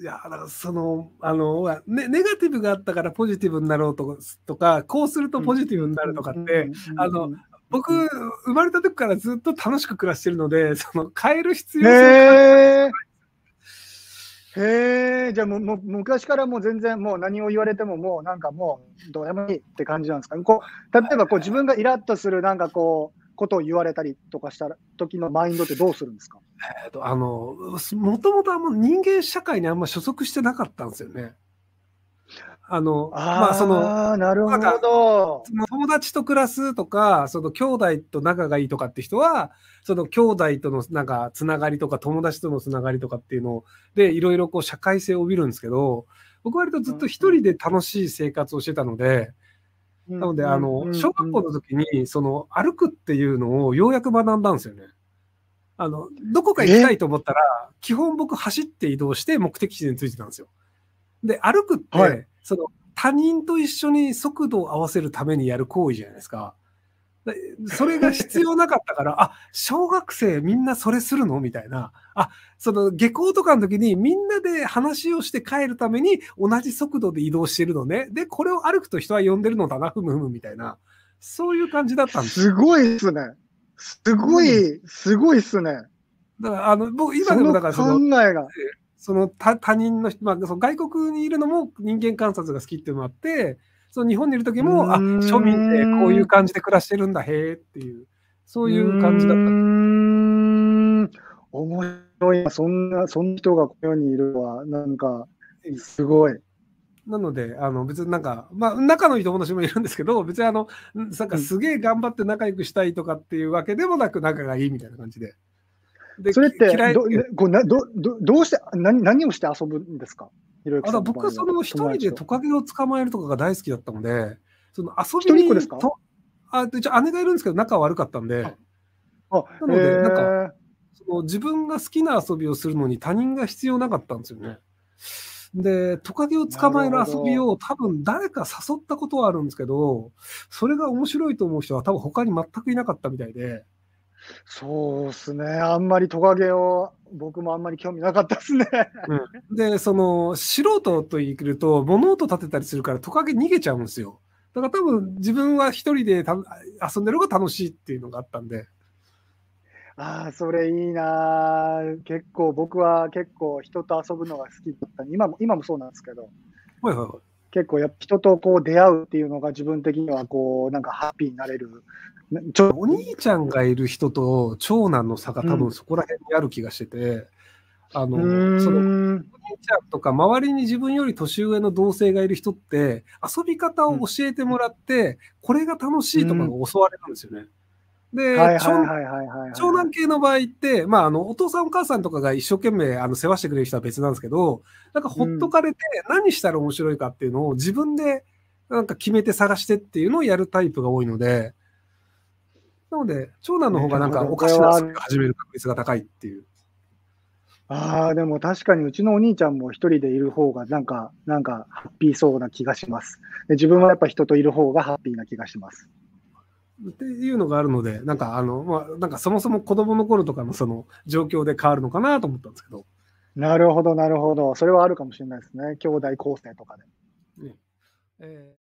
いやだからそのあのネネガティブがあったからポジティブになろうととかこうするとポジティブになるとかって、あの僕生まれた時からずっと楽しく暮らしてるのでその変える必要性へえ、じゃあもも昔からもう全然もう何を言われてももうなんかもうどうでもいいって感じなんですかこう例えばこう自分がイラッとするなんかこことを言われたりとかした時のマインドってどうするんですかえっと、あの、もともとあんま人間社会にあんま所属してなかったんですよね。あの、あまあその、なるほど。友達と暮らすとか、その兄弟と仲がいいとかって人は、その兄弟とのなんかつながりとか友達とのつながりとかっていうので、いろいろこう社会性を帯びるんですけど、僕割とずっと一人で楽しい生活をしてたので、なので、あの、小学校の時に、その、歩くっていうのをようやく学んだんですよね。あの、どこか行きたいと思ったら、基本僕走って移動して目的地に着いてたんですよ。で、歩くって、はい、その、他人と一緒に速度を合わせるためにやる行為じゃないですか。それが必要なかったから、あ、小学生みんなそれするのみたいな。あ、その下校とかの時にみんなで話をして帰るために同じ速度で移動してるのね。で、これを歩くと人は呼んでるのだな、ふむふむみたいな。そういう感じだったんです。すごいっすね。すごい、すごいっすね。だから、あの、僕、今でもだからその、考えが。その他他人の人、まあ、その外国にいるのも人間観察が好きっていうのもあって、その日本にいる時も、あ、庶民でこういう感じで暮らしてるんだ、へえっていう、そういう感じだったんです。面白い。そんな、そんな人がこの世にいるは、なんか、すごい。なので、あの別になんか、まあ、仲のいい友達もいるんですけど、別にあの、なんかすげえ頑張って仲良くしたいとかっていうわけでもなく、仲がいいみたいな感じで。でそれってどこうなどど、どうして何、何をして遊ぶんですかひろ僕はその一人でトカゲを捕まえるとかが大好きだったので、その遊びに。人っ子ですかあ、姉がいるんですけど、仲悪かったんで。ああなので、なんか、その自分が好きな遊びをするのに他人が必要なかったんですよね。で、トカゲを捕まえる遊びを多分誰か誘ったことはあるんですけど、それが面白いと思う人は多分他に全くいなかったみたいで。そうですね。あんまりトカゲを僕もあんまり興味なかったですねうん、で、その、素人と言ると、物音立てたりするから、トカゲ逃げちゃうんですよ。だから多分、自分は一人でた遊んでるのが楽しいっていうのがあったんで。ああ、それいいな結構、僕は結構人と遊ぶのが好きだった。今も、今もそうなんですけど。はいはいはい。結構や人とこう出会うっていうのが自分的にはこうなんかハッピーになれるちょお兄ちゃんがいる人と長男の差が多分そこら辺にある気がしてて、うん、あのそのお兄ちゃんとか周りに自分より年上の同性がいる人って遊び方を教えてもらって、これが楽しいとかが教われるんですよね。うんで、長男系の場合って、まあ、あの、お父さんお母さんとかが一生懸命、あの、世話してくれる人は別なんですけど、なんかほっとかれて、何したら面白いかっていうのを自分で、なんか決めて探してっていうのをやるタイプが多いので、なので、長男の方がなんかおかしな遊びを始める確率が高いっていう。ああ、でも確かにうちのお兄ちゃんも一人でいる方が、なんか、なんか、ハッピーそうな気がします。で自分はやっぱ人といる方がハッピーな気がします。っていうのがあるので、なんかあの、まあ、なんかそもそも子供の頃とかのその状況で変わるのかなと思ったんですけど。なるほど、なるほど。それはあるかもしれないですね。兄弟構成とかで。ねえー